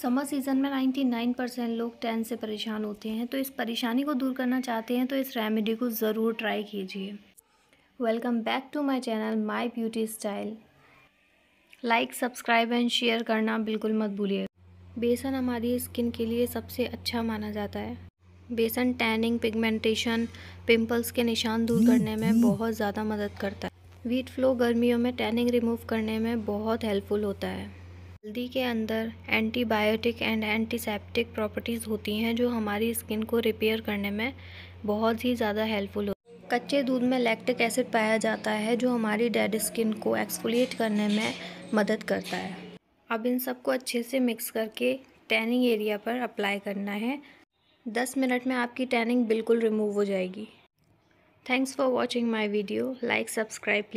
summer season में 99 percent लोग tan से परेशान होते हैं तो इस परेशानी को दूर करना चाहते हैं तो इस रेमेडी को ज़रूर ट्राई कीजिए welcome back to my channel my beauty style like subscribe and share करना बिल्कुल मत भूलिए बेसन हमारी स्किन के लिए सबसे अच्छा माना जाता है बेसन टैनिंग पिगमेंटेशन पिंपल्स के निशान दूर करने में बहुत ज़्यादा मदद करता है वीट फ्लो गर्मियों में टैनिंग रिमूव करने में बहुत हेल्पफुल होता है हल्दी के अंदर एंटीबायोटिक एंड एंटीसेप्टिक प्रॉपर्टीज़ होती हैं जो हमारी स्किन को रिपेयर करने में बहुत ही ज़्यादा हेल्पफुल होती है कच्चे दूध में लैक्टिक एसिड पाया जाता है जो हमारी डेड स्किन को एक्सफोलिएट करने में मदद करता है अब इन सबको अच्छे से मिक्स करके टैनिंग एरिया पर अप्लाई करना है दस मिनट में आपकी टैनिंग बिल्कुल रिमूव हो जाएगी thanks for watching my video like subscribe